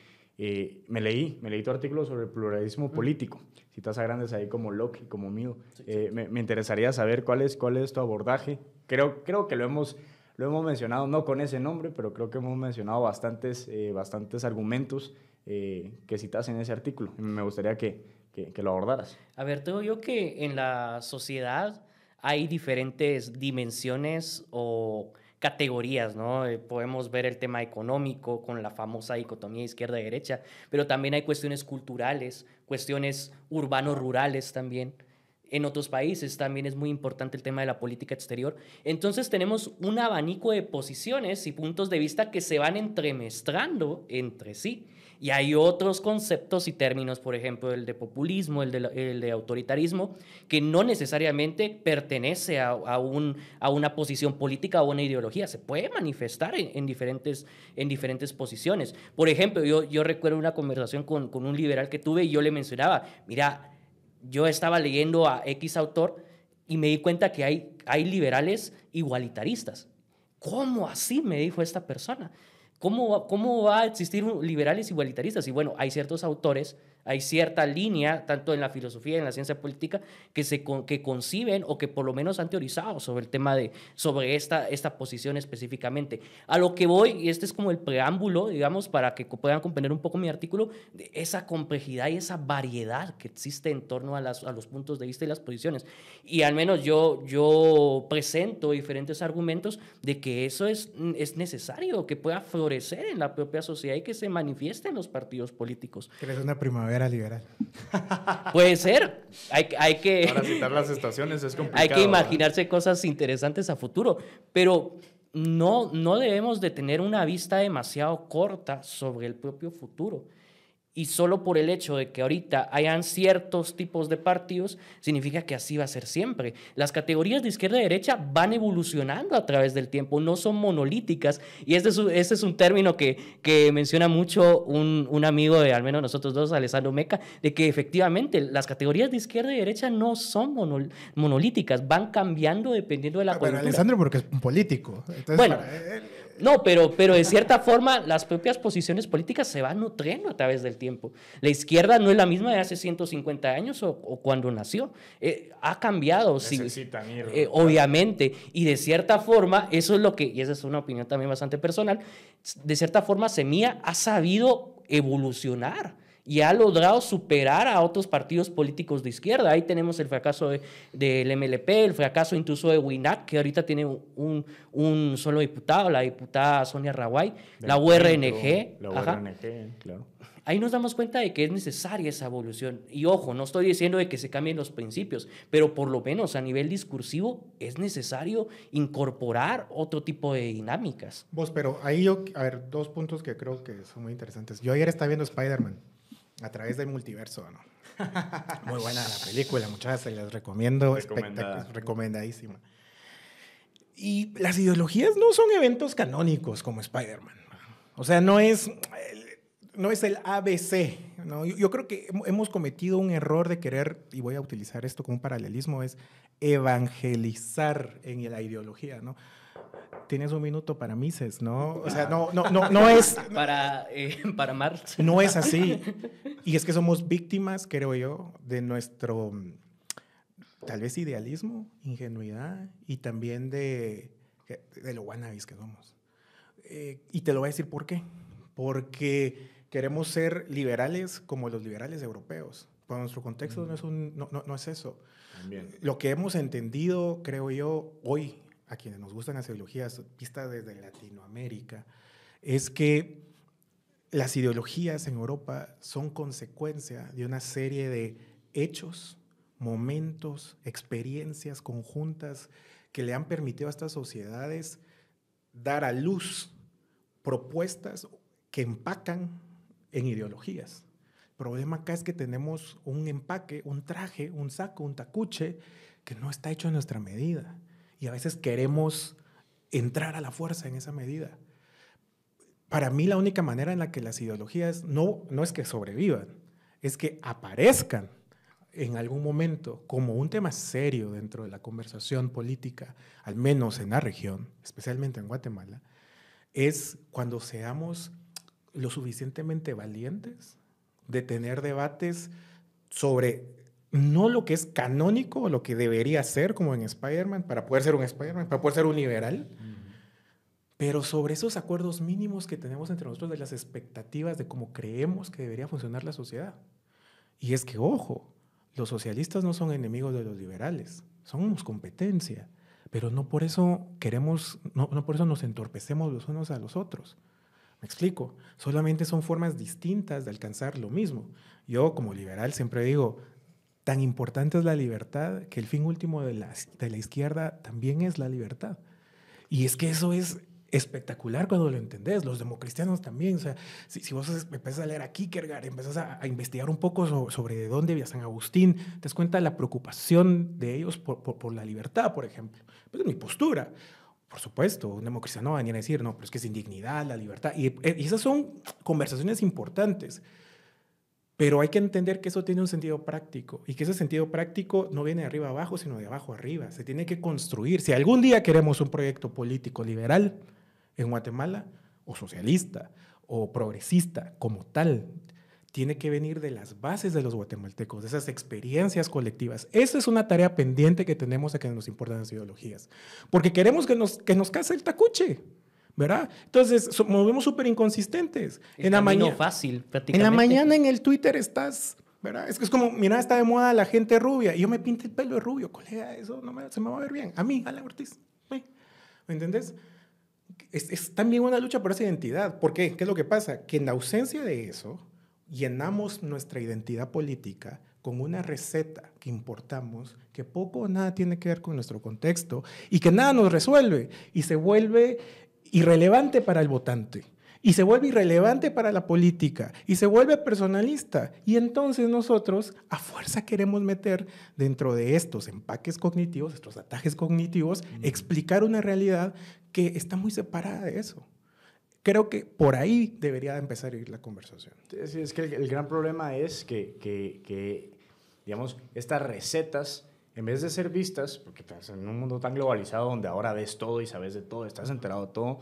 eh, me leí, me leí tu artículo sobre el pluralismo político. Citas a grandes ahí como Locke como mío. Eh, me, interesaría saber cuál es, cuál es tu abordaje. Creo, creo que lo hemos, lo hemos mencionado, no con ese nombre, pero creo que hemos mencionado bastantes, eh, bastantes argumentos que citas en ese artículo. Me gustaría que, que, que lo abordaras. A ver, tengo yo que en la sociedad hay diferentes dimensiones o categorías, ¿no? Eh, podemos ver el tema económico con la famosa dicotomía izquierda-derecha, pero también hay cuestiones culturales, cuestiones urbanos-rurales también. En otros países también es muy importante el tema de la política exterior. Entonces tenemos un abanico de posiciones y puntos de vista que se van entremestrando entre sí. Y hay otros conceptos y términos, por ejemplo, el de populismo, el de, autoritarismo, que no necesariamente pertenece a, una posición política o una ideología, se puede manifestar en, diferentes, posiciones. Por ejemplo, yo, recuerdo una conversación con, un liberal que tuve y yo le mencionaba, mira, yo estaba leyendo a X autor y me di cuenta que hay, hay liberales igualitaristas. ¿Cómo así? me dijo esta persona. ¿cómo, ¿cómo va a existir liberales igualitaristas? Y bueno, hay ciertos autores hay cierta línea, tanto en la filosofía y en la ciencia política, que, se que conciben o que por lo menos han teorizado sobre el tema de, sobre esta, esta posición específicamente. A lo que voy, y este es como el preámbulo, digamos, para que puedan comprender un poco mi artículo, de esa complejidad y esa variedad que existe en torno a, las, a los puntos de vista y las posiciones. Y al menos yo, yo presento diferentes argumentos de que eso es, es necesario, que pueda florecer en la propia sociedad y que se manifieste en los partidos políticos. Que es una primavera liberal. Puede ser. Hay, que. estaciones Hay que imaginarse cosas interesantes a futuro. Pero no, no debemos de tener una vista demasiado corta sobre el propio futuro y solo por el hecho de que ahorita hayan ciertos tipos de partidos, significa que así va a ser siempre. Las categorías de izquierda y derecha van evolucionando a través del tiempo, no son monolíticas. Y este es un, este es un término que, que menciona mucho un, amigo de al menos nosotros dos, Alessandro Meca, de que efectivamente las categorías de izquierda y derecha no son monolíticas, van cambiando dependiendo de la ah, Pero, pero Alessandro porque es un político. No, pero, pero de cierta forma las propias posiciones políticas se van nutriendo a través del tiempo. La izquierda no es la misma de hace 150 años o, cuando nació. Eh, ha cambiado. Eh, obviamente. Y de cierta forma, eso es lo que, y esa es una opinión también bastante personal, de cierta forma Semía ha sabido evolucionar y ha logrado superar a otros partidos políticos de izquierda. Ahí tenemos el fracaso del MLP, el fracaso incluso de WINAC, que ahorita tiene un, solo diputado, la diputada Sonia Rawai, la URNG. claro. Ahí nos damos cuenta de que es necesaria esa evolución. Y ojo, no estoy diciendo de que se cambien los principios, pero por lo menos a nivel discursivo es necesario incorporar otro tipo de dinámicas. Vos, pero ahí yo, a ver, dos puntos que creo que son muy interesantes. Yo ayer estaba viendo Spider-Man a través del multiverso, ¿no? Muy buena la película, muchachas, se las recomiendo. Recomendadísima. Y las ideologías no son eventos canónicos como Spider-Man. O sea, no es, no es el ABC. ¿no? yo, creo que hemos cometido un error de querer, y voy a utilizar esto como un paralelismo, es evangelizar en la ideología. ¿no? tienes un minuto para Mises, ¿no? O sea, ah. no, es... Para, eh, para Marx. No es así. Y es que somos víctimas, creo yo, de nuestro, mm, tal vez, idealismo, ingenuidad y también de, de lo wannabis que somos. Eh, y te lo voy a decir por qué. Porque queremos ser liberales como los liberales europeos. Para nuestro contexto no, mm. es un, no, es eso. También. Lo que hemos entendido, creo yo, hoy a quienes nos gustan las ideologías, vistas desde Latinoamérica, es que las ideologías en Europa son consecuencia de una serie de hechos, momentos, experiencias conjuntas que le han permitido a estas sociedades dar a luz propuestas que empacan en ideologías. El problema acá es que tenemos un empaque, un traje, un saco, un tacuche que no está hecho a nuestra medida y a veces queremos entrar a la fuerza en esa medida. Para mí la única manera en la que las ideologías no, no es que sobrevivan, es que aparezcan en algún momento como un tema serio dentro de la conversación política, al menos en la región, especialmente en Guatemala, es cuando seamos lo suficientemente valientes de tener debates sobre no lo que es canónico lo que debería ser como en Spider-Man para poder ser un Spider-Man, para poder ser un liberal, pero sobre esos acuerdos mínimos que tenemos entre nosotros de las expectativas de cómo creemos que debería funcionar la sociedad. Y es que, ojo, los socialistas no son enemigos de los liberales, somos competencia, pero no por eso queremos, no, no por eso nos entorpecemos los unos a los otros. Me explico, solamente son formas distintas de alcanzar lo mismo. Yo como liberal siempre digo, Tan importante es la libertad que el fin último de la, de la izquierda también es la libertad. Y es que eso es espectacular cuando lo entendés, los democristianos también, o sea, si, vos empezás a leer a Kierkegaard, empezás a, a investigar un poco sobre de dónde había San Agustín, te das cuenta de la preocupación de ellos por, por, la libertad, por ejemplo. Pues es mi postura, por supuesto, un democristiano va a venir a decir, no, pero es que es indignidad, la libertad, y eh, esas son conversaciones importantes, pero hay que entender que eso tiene un sentido práctico y que ese sentido práctico no viene de arriba abajo, sino de abajo arriba. Se tiene que construir. Si algún día queremos un proyecto político liberal en Guatemala, o socialista, o progresista como tal, tiene que venir de las bases de los guatemaltecos, de esas experiencias colectivas. Esa es una tarea pendiente que tenemos a que nos importan las ideologías. Porque queremos que nos, que nos case el tacuche. ¿verdad? Entonces, nos vemos súper inconsistentes. en la mañana fácil, prácticamente. En la mañana en el Twitter estás, ¿verdad? Es que es como, mira, está de moda la gente rubia. Y yo me pinte el pelo de rubio, colega, eso no me, se me va a ver bien. A mí, a la Ortiz. ¿Me, entendés? Es, es, también una lucha por esa identidad. ¿Por qué? ¿Qué es lo que pasa? Que en la ausencia de eso, llenamos nuestra identidad política con una receta que importamos que poco o nada tiene que ver con nuestro contexto y que nada nos resuelve y se vuelve irrelevante para el votante y se vuelve irrelevante para la política y se vuelve personalista. Y entonces nosotros a fuerza queremos meter dentro de estos empaques cognitivos, estos atajes cognitivos, explicar una realidad que está muy separada de eso. Creo que por ahí debería empezar a ir la conversación. Es, es que el, gran problema es que, que, que, digamos, estas recetas en vez de ser vistas, porque estás en un mundo tan globalizado donde ahora ves todo y sabes de todo, estás enterado de todo,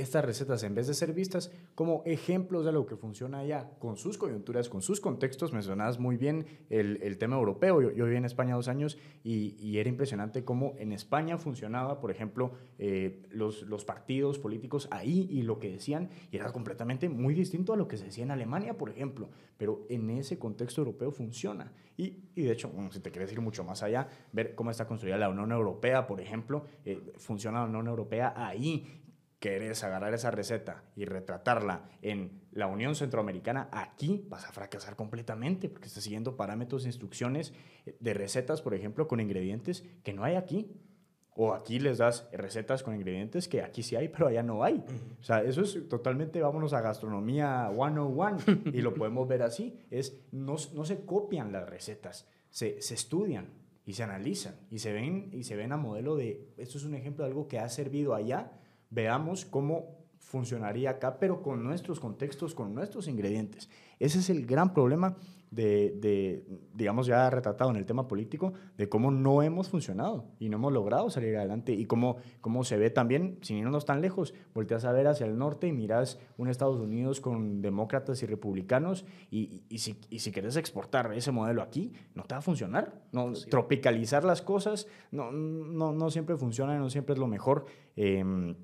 estas recetas, en vez de ser vistas como ejemplos de lo que funciona allá, con sus coyunturas, con sus contextos, mencionabas muy bien el, tema europeo. Yo, viví en España dos años y, era impresionante cómo en España funcionaba, por ejemplo, eh, los, los partidos políticos ahí y lo que decían, y era completamente muy distinto a lo que se decía en Alemania, por ejemplo. Pero en ese contexto europeo funciona. Y, y de hecho, si te quieres ir mucho más allá, ver cómo está construida la Unión Europea, por ejemplo, eh, funciona la Unión Europea ahí Quieres agarrar esa receta y retratarla en la Unión Centroamericana, aquí vas a fracasar completamente porque estás siguiendo parámetros, e instrucciones de recetas, por ejemplo, con ingredientes que no hay aquí. O aquí les das recetas con ingredientes que aquí sí hay, pero allá no hay. O sea, eso es totalmente, vámonos a gastronomía 101 y lo podemos ver así. Es, no, no se copian las recetas, se, se estudian y se analizan y se ven, y se ven a modelo de, esto es un ejemplo de algo que ha servido allá veamos cómo funcionaría acá, pero con nuestros contextos, con nuestros ingredientes. Ese es el gran problema de, digamos, ya retratado en el tema político, de cómo no hemos funcionado y no hemos logrado salir adelante y cómo, cómo se ve también, sin irnos tan lejos, volteas a ver hacia el norte y miras un Estados Unidos con demócratas y republicanos y, si, quieres exportar ese modelo aquí, no te va a funcionar. No, Tropicalizar las cosas no, no, no siempre funciona, no siempre es lo mejor. Eh,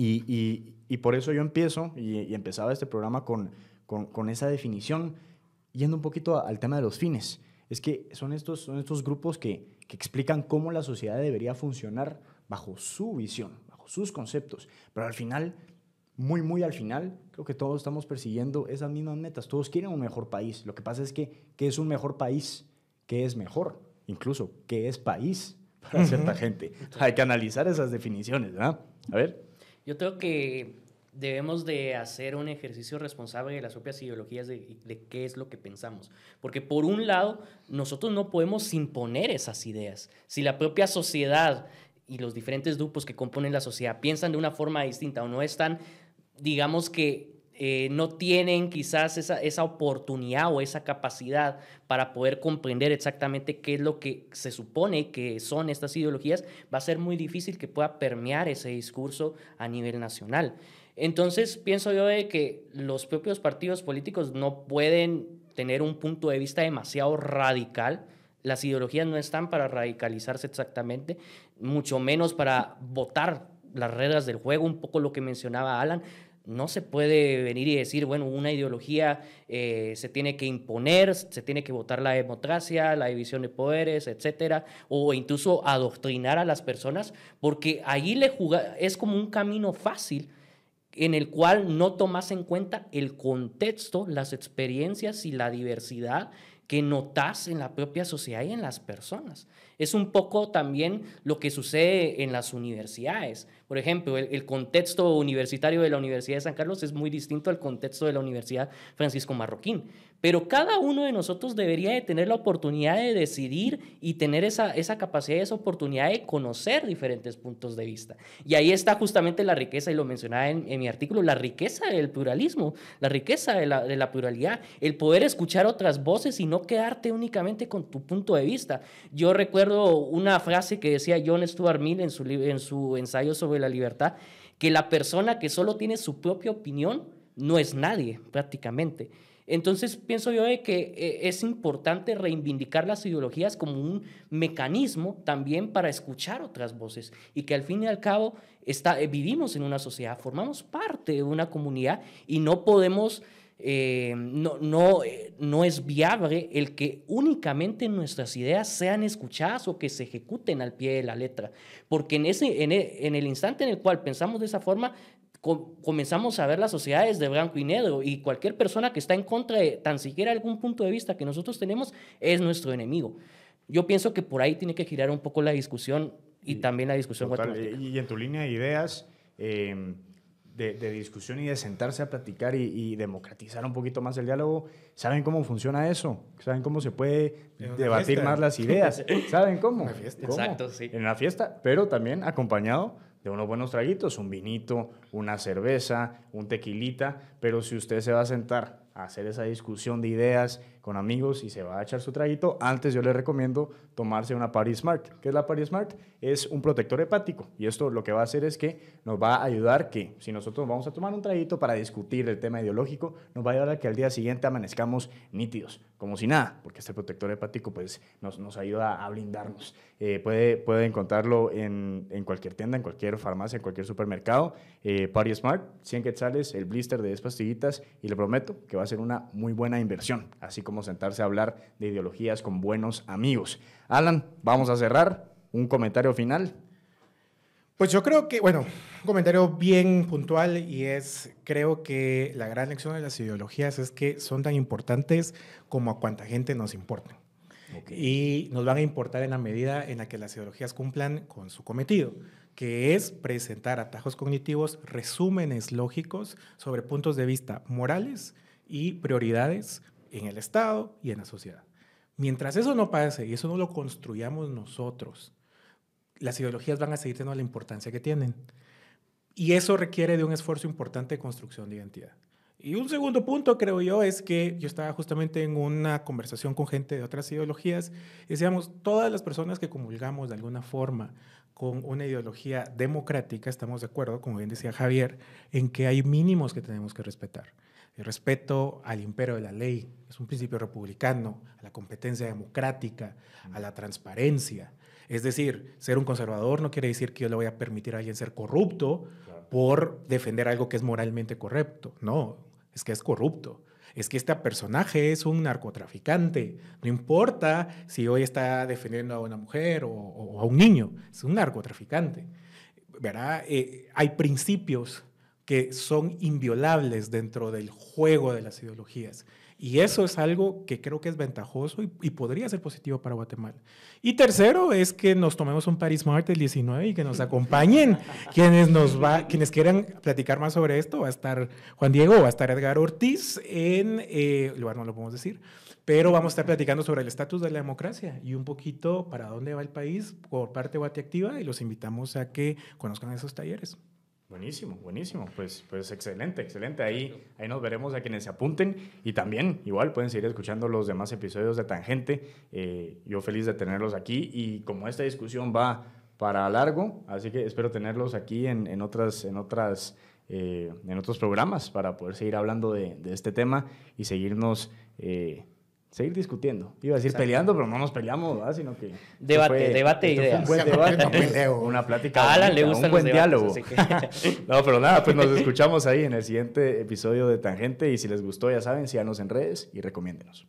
y, y, por eso yo empiezo y, empezaba este programa con, con, esa definición, yendo un poquito al tema de los fines. Es que son estos, son estos grupos que, que explican cómo la sociedad debería funcionar bajo su visión, bajo sus conceptos. Pero al final, muy, muy al final, creo que todos estamos persiguiendo esas mismas metas. Todos quieren un mejor país. Lo que pasa es que, ¿qué es un mejor país? ¿Qué es mejor? Incluso, ¿qué es país para cierta gente? Hay que analizar esas definiciones, ¿verdad? A ver. Yo creo que debemos de hacer un ejercicio responsable de las propias ideologías de, de, qué es lo que pensamos. Porque por un lado, nosotros no podemos imponer esas ideas. Si la propia sociedad y los diferentes grupos que componen la sociedad piensan de una forma distinta o no están, digamos que eh, no tienen quizás esa, oportunidad o esa capacidad para poder comprender exactamente qué es lo que se supone que son estas ideologías, va a ser muy difícil que pueda permear ese discurso a nivel nacional. Entonces, pienso yo de que los propios partidos políticos no pueden tener un punto de vista demasiado radical, las ideologías no están para radicalizarse exactamente, mucho menos para votar las reglas del juego, un poco lo que mencionaba Alan, no se puede venir y decir, bueno, una ideología eh, se tiene que imponer, se tiene que votar la democracia, la división de poderes, etcétera, o incluso adoctrinar a las personas, porque ahí le es como un camino fácil en el cual no tomas en cuenta el contexto, las experiencias y la diversidad que notas en la propia sociedad y en las personas. Es un poco también lo que sucede en las universidades. Por ejemplo, el, contexto universitario de la Universidad de San Carlos es muy distinto al contexto de la Universidad Francisco Marroquín. Pero cada uno de nosotros debería de tener la oportunidad de decidir y tener esa, capacidad y esa oportunidad de conocer diferentes puntos de vista. Y ahí está justamente la riqueza, y lo mencionaba en, mi artículo, la riqueza del pluralismo, la riqueza de la, pluralidad, el poder escuchar otras voces y no quedarte únicamente con tu punto de vista. Yo recuerdo una frase que decía John Stuart Mill en en su ensayo sobre la libertad, que la persona que solo tiene su propia opinión no es nadie prácticamente. Entonces pienso yo que eh, es importante reivindicar las ideologías como un mecanismo también para escuchar otras voces y que al fin y al cabo eh, vivimos en una sociedad, formamos parte de una comunidad y no podemos... Eh, no, no, es viable el que únicamente nuestras ideas sean escuchadas o que se ejecuten al pie de la letra, porque en, ese, en e, el instante en el cual pensamos de esa forma, comenzamos a ver las sociedades de blanco y negro y cualquier persona que está en contra de tan siquiera algún punto de vista que nosotros tenemos es nuestro enemigo. Yo pienso que por ahí tiene que girar un poco la discusión y, también la discusión total, Y en tu línea de ideas em, de, discusión y de sentarse a platicar y, democratizar un poquito más el diálogo, ¿saben cómo funciona eso? ¿Saben cómo se puede debatir más las ideas? ¿Saben cómo? En En la fiesta, pero también acompañado de unos buenos traguitos, un vinito, una cerveza, un tequilita, pero si usted se va a sentar hacer esa discusión de ideas con amigos y se va a echar su traguito, antes yo les recomiendo tomarse una Party Smart. ¿Qué es la Party Smart? Es un protector hepático y esto lo que va a hacer es que nos va a ayudar que si nosotros vamos a tomar un traguito para discutir el tema ideológico, nos va a ayudar a que al día siguiente amanezcamos nítidos, como si nada, porque este protector hepático pues nos, nos ayuda a blindarnos. Eh, puede, puede encontrarlo en, en cualquier tienda, en cualquier farmacia, en cualquier supermercado eh, Party Smart, 100 quetzales, el blister de 10 pastillitas y le prometo que va a ser una muy buena inversión, así como sentarse a hablar de ideologías con buenos amigos. Alan, vamos a cerrar. Un comentario final. Pues yo creo que, bueno, un comentario bien puntual y es, creo que la gran lección de las ideologías es que son tan importantes como a cuánta gente nos importa. Y nos van a importar en la medida en la que las ideologías cumplan con su cometido que es presentar atajos cognitivos, resúmenes lógicos sobre puntos de vista morales y prioridades en el Estado y en la sociedad. Mientras eso no pase y eso no lo construyamos nosotros, las ideologías van a seguir teniendo la importancia que tienen. Y eso requiere de un esfuerzo importante de construcción de identidad. Y un segundo punto, creo yo, es que yo estaba justamente en una conversación con gente de otras ideologías y decíamos, todas las personas que comulgamos de alguna forma con una ideología democrática, estamos de acuerdo, como bien decía Javier, en que hay mínimos que tenemos que respetar. El respeto al imperio de la ley, es un principio republicano, a la competencia democrática, a la transparencia. Es decir, ser un conservador no quiere decir que yo le voy a permitir a alguien ser corrupto por defender algo que es moralmente correcto. No, es que es corrupto es que este personaje es un narcotraficante. No importa si hoy está defendiendo a una mujer o, a un niño, es un narcotraficante. Eh, hay principios que son inviolables dentro del juego de las ideologías. Y eso es algo que creo que es ventajoso y, podría ser positivo para Guatemala. Y tercero es que nos tomemos un Paris Martes 19 y que nos acompañen quienes, nos va, quienes quieran platicar más sobre esto. Va a estar Juan Diego, va a estar Edgar Ortiz en, eh, lugar no lo podemos decir, pero vamos a estar platicando sobre el estatus de la democracia y un poquito para dónde va el país por parte de Guateactiva y los invitamos a que conozcan esos talleres. Buenísimo, buenísimo. Pues, pues excelente, excelente. Ahí, ahí nos veremos a quienes se apunten y también igual pueden seguir escuchando los demás episodios de Tangente. Eh, yo feliz de tenerlos aquí y como esta discusión va para largo, así que espero tenerlos aquí en, otras, en, otras, eh, en otros programas para poder seguir hablando de, este tema y seguirnos... Eh, seguir discutiendo. Iba a decir peleando, pero no nos peleamos, ¿verdad? Sino que... Debate, debate ideas. un buen debate, una plática un buen diálogo. no, pero nada, pues nos escuchamos ahí en el siguiente episodio de Tangente y si les gustó, ya saben, síganos en redes y recomiéndenos.